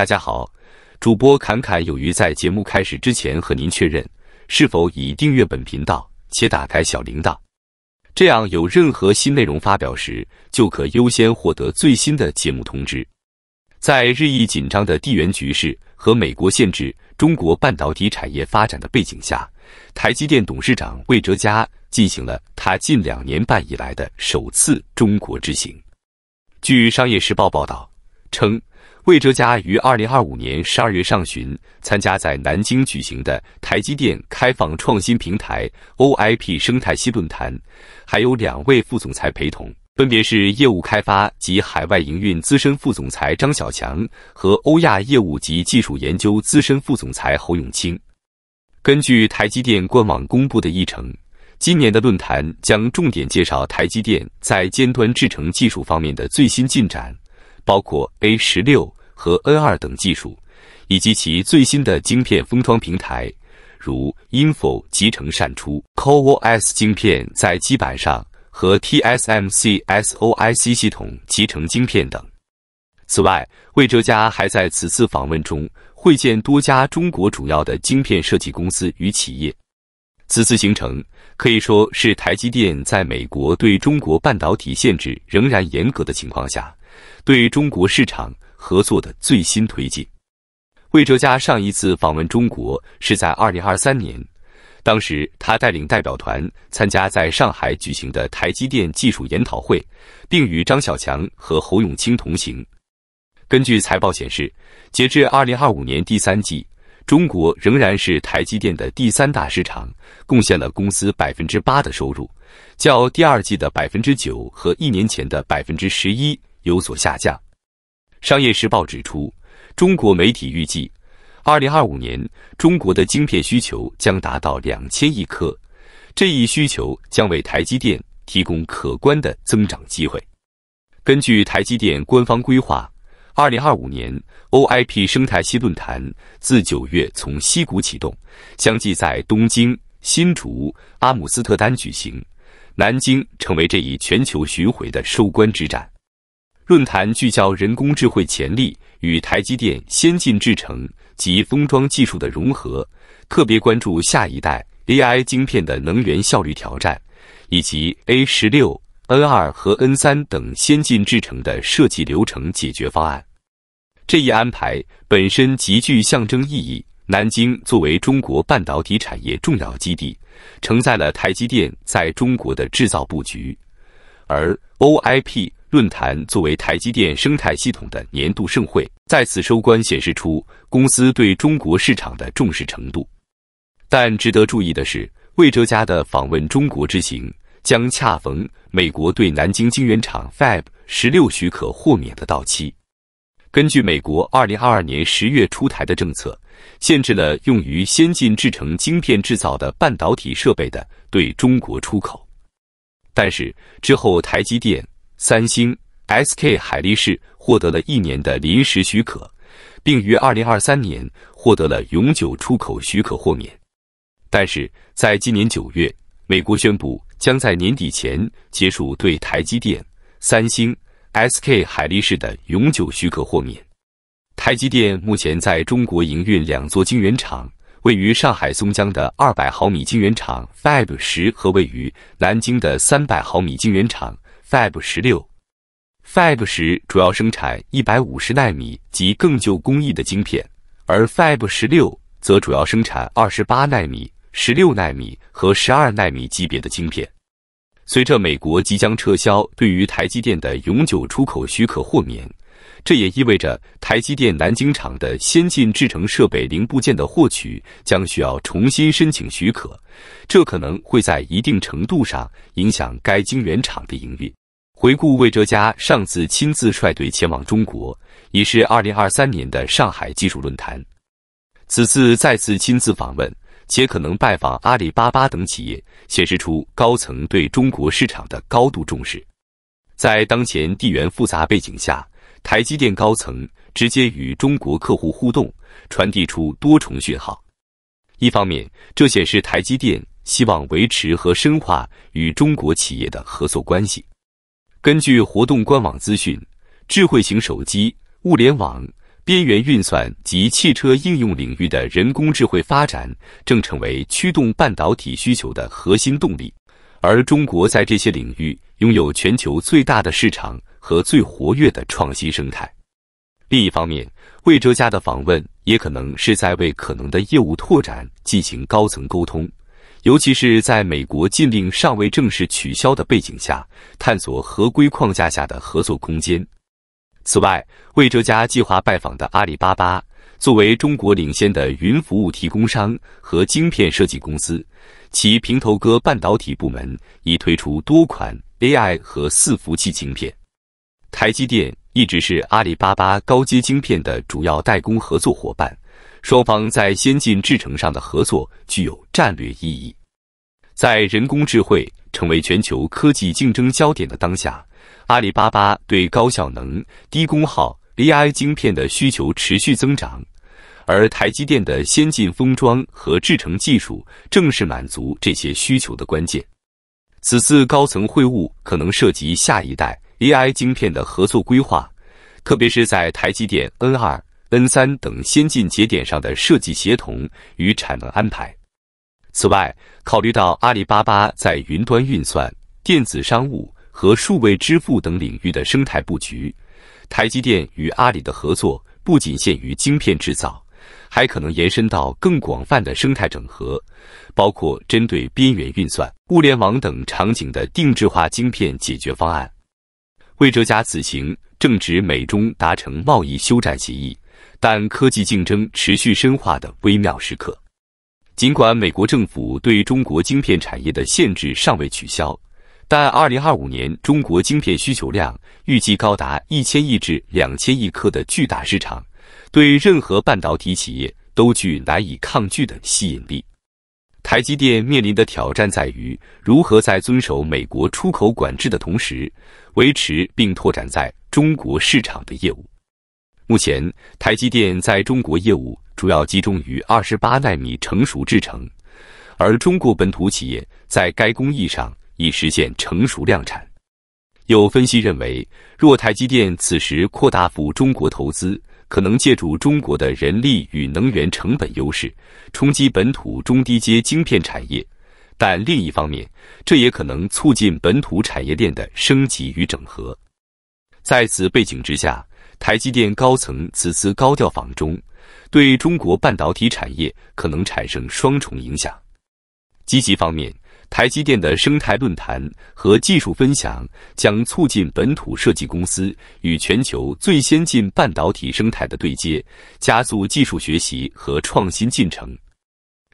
大家好，主播侃侃有余在节目开始之前和您确认是否已订阅本频道且打开小铃铛，这样有任何新内容发表时就可优先获得最新的节目通知。在日益紧张的地缘局势和美国限制中国半导体产业发展的背景下，台积电董事长魏哲嘉进行了他近两年半以来的首次中国之行。据《商业时报》报道称。魏哲家于二零二五年十二月上旬参加在南京举行的台积电开放创新平台 OIP 生态系论坛，还有两位副总裁陪同，分别是业务开发及海外营运资深副总裁张小强和欧亚业务及技术研究资深副总裁侯永清。根据台积电官网公布的议程，今年的论坛将重点介绍台积电在尖端制程技术方面的最新进展，包括 A 十六。和 N 二等技术，以及其最新的晶片封装平台，如 Info 集成闪出 CoS 晶片在基板上和 TSMC SOIC 系统集成晶片等。此外，魏哲家还在此次访问中会见多家中国主要的晶片设计公司与企业。此次行程可以说是台积电在美国对中国半导体限制仍然严格的情况下，对中国市场。合作的最新推进。魏哲家上一次访问中国是在2023年，当时他带领代表团参加在上海举行的台积电技术研讨会，并与张小强和侯永清同行。根据财报显示，截至2025年第三季，中国仍然是台积电的第三大市场，贡献了公司8%的收入，较第二季的9%和一年前的11%有所下降。商业时报指出，中国媒体预计，二零二五年中国的晶片需求将达到两千亿颗，这一需求将为台积电提供可观的增长机会。根据台积电官方规划，二零二五年 OIP 生态系论坛自九月从西谷启动，相继在东京、新竹、阿姆斯特丹举行，南京成为这一全球巡回的收官之战。论坛聚焦人工智慧潜力与台积电先进制程及封装技术的融合，特别关注下一代 AI 晶片的能源效率挑战，以及 A 十六、N 二和 N 三等先进制程的设计流程解决方案。这一安排本身极具象征意义。南京作为中国半导体产业重要基地，承载了台积电在中国的制造布局，而 OIP。论坛作为台积电生态系统的年度盛会，再次收官显示出公司对中国市场的重视程度。但值得注意的是，魏哲家的访问中国之行将恰逢美国对南京晶圆厂 Fab 十六许可豁免的到期。根据美国二零二二年十月出台的政策，限制了用于先进制成晶片制造的半导体设备的对中国出口。但是之后，台积电。三星、SK 海力士获得了一年的临时许可，并于二零二三年获得了永久出口许可豁免。但是，在今年九月，美国宣布将在年底前结束对台积电、三星、SK 海力士的永久许可豁免。台积电目前在中国营运两座晶圆厂，位于上海松江的二百毫米晶圆厂 Fab 十和位于南京的三百毫米晶圆厂。Fab 十六、Fab 十主要生产一百五十纳米及更旧工艺的晶片，而 Fab 十六则主要生产二十八纳米、十六纳米和十二纳米级别的晶片。随着美国即将撤销对于台积电的永久出口许可豁免，这也意味着台积电南京厂的先进制程设备零部件的获取将需要重新申请许可，这可能会在一定程度上影响该晶圆厂的营运。回顾魏哲家上次亲自率队前往中国，已是2023年的上海技术论坛。此次再次亲自访问，且可能拜访阿里巴巴等企业，显示出高层对中国市场的高度重视。在当前地缘复杂背景下，台积电高层直接与中国客户互动，传递出多重讯号。一方面，这显示台积电希望维持和深化与中国企业的合作关系。根据活动官网资讯，智慧型手机、物联网、边缘运算及汽车应用领域的人工智慧发展，正成为驱动半导体需求的核心动力。而中国在这些领域拥有全球最大的市场和最活跃的创新生态。另一方面，魏哲家的访问也可能是在为可能的业务拓展进行高层沟通。尤其是在美国禁令尚未正式取消的背景下，探索合规框架下的合作空间。此外，魏哲家计划拜访的阿里巴巴，作为中国领先的云服务提供商和晶片设计公司，其平头哥半导体部门已推出多款 AI 和伺服器晶片。台积电一直是阿里巴巴高阶晶片的主要代工合作伙伴。双方在先进制程上的合作具有战略意义。在人工智慧成为全球科技竞争焦点的当下，阿里巴巴对高效能、低功耗 AI 芯片的需求持续增长，而台积电的先进封装和制程技术正是满足这些需求的关键。此次高层会晤可能涉及下一代 AI 芯片的合作规划，特别是在台积电 N2。N 三等先进节点上的设计协同与产能安排。此外，考虑到阿里巴巴在云端运算、电子商务和数位支付等领域的生态布局，台积电与阿里的合作不仅限于晶片制造，还可能延伸到更广泛的生态整合，包括针对边缘运算、物联网等场景的定制化晶片解决方案。魏哲家此行正值美中达成贸易休战协议。但科技竞争持续深化的微妙时刻，尽管美国政府对中国晶片产业的限制尚未取消，但二零二五年中国晶片需求量预计高达一千亿至两千亿颗的巨大市场，对任何半导体企业都具难以抗拒的吸引力。台积电面临的挑战在于，如何在遵守美国出口管制的同时，维持并拓展在中国市场的业务。目前，台积电在中国业务主要集中于28纳米成熟制程，而中国本土企业在该工艺上已实现成熟量产。有分析认为，若台积电此时扩大赴中国投资，可能借助中国的人力与能源成本优势，冲击本土中低阶晶片产业。但另一方面，这也可能促进本土产业链的升级与整合。在此背景之下。台积电高层此次高调访中，对中国半导体产业可能产生双重影响。积极方面，台积电的生态论坛和技术分享将促进本土设计公司与全球最先进半导体生态的对接，加速技术学习和创新进程，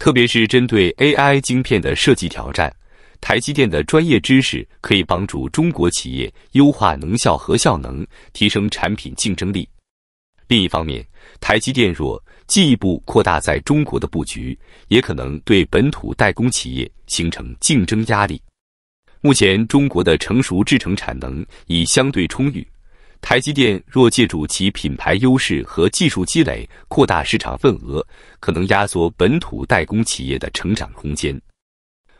特别是针对 AI 晶片的设计挑战。台积电的专业知识可以帮助中国企业优化能效和效能，提升产品竞争力。另一方面，台积电若进一步扩大在中国的布局，也可能对本土代工企业形成竞争压力。目前，中国的成熟制程产能已相对充裕，台积电若借助其品牌优势和技术积累扩大市场份额，可能压缩本土代工企业的成长空间。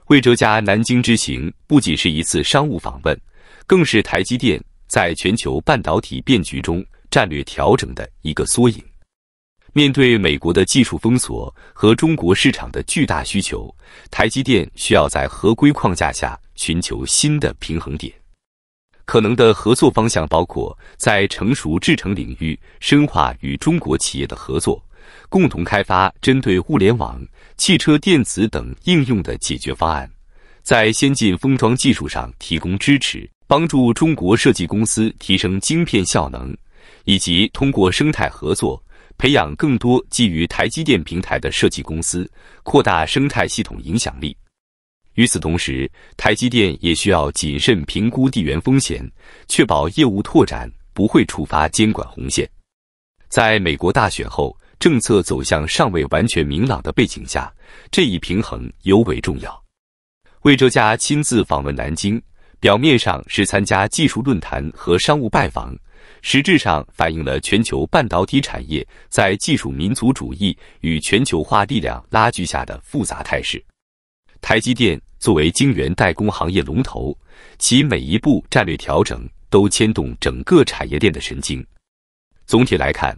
魏哲家南京之行不仅是一次商务访问，更是台积电在全球半导体变局中战略调整的一个缩影。面对美国的技术封锁和中国市场的巨大需求，台积电需要在合规框架下寻求新的平衡点。可能的合作方向包括在成熟制程领域深化与中国企业的合作。共同开发针对物联网、汽车电子等应用的解决方案，在先进封装技术上提供支持，帮助中国设计公司提升晶片效能，以及通过生态合作培养更多基于台积电平台的设计公司，扩大生态系统影响力。与此同时，台积电也需要谨慎评估地缘风险，确保业务拓展不会触发监管红线。在美国大选后。政策走向尚未完全明朗的背景下，这一平衡尤为重要。魏哲家亲自访问南京，表面上是参加技术论坛和商务拜访，实质上反映了全球半导体产业在技术民族主义与全球化力量拉锯下的复杂态势。台积电作为晶圆代工行业龙头，其每一步战略调整都牵动整个产业链的神经。总体来看，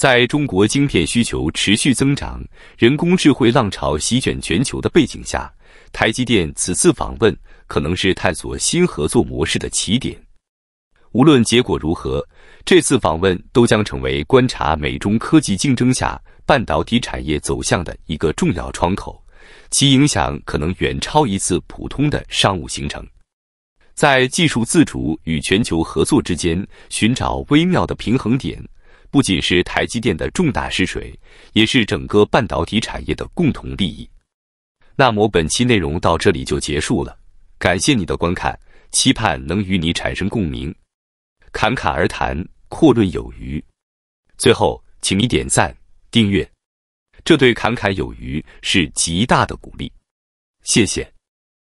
在中国晶片需求持续增长、人工智能浪潮席卷全球的背景下，台积电此次访问可能是探索新合作模式的起点。无论结果如何，这次访问都将成为观察美中科技竞争下半导体产业走向的一个重要窗口，其影响可能远超一次普通的商务行程。在技术自主与全球合作之间寻找微妙的平衡点。不仅是台积电的重大失水，也是整个半导体产业的共同利益。那么本期内容到这里就结束了，感谢你的观看，期盼能与你产生共鸣。侃侃而谈，阔论有余。最后，请你点赞、订阅，这对侃侃有余是极大的鼓励。谢谢。